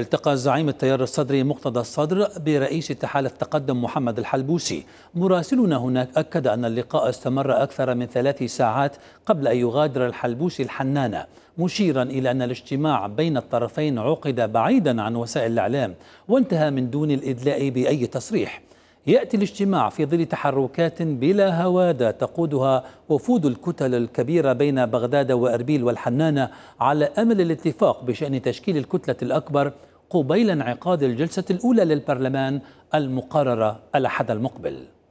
التقى زعيم التيار الصدري مقتدى الصدر برئيس تحالف التقدم محمد الحلبوسي مراسلنا هناك أكد أن اللقاء استمر أكثر من ثلاث ساعات قبل أن يغادر الحلبوسي الحنانة مشيرا إلى أن الاجتماع بين الطرفين عقد بعيدا عن وسائل الإعلام وانتهى من دون الإدلاء بأي تصريح يأتي الاجتماع في ظل تحركات بلا هوادة تقودها وفود الكتل الكبيرة بين بغداد وأربيل والحنانة على أمل الاتفاق بشأن تشكيل الكتلة الأكبر قبيل انعقاد الجلسة الأولى للبرلمان المقررة الأحد المقبل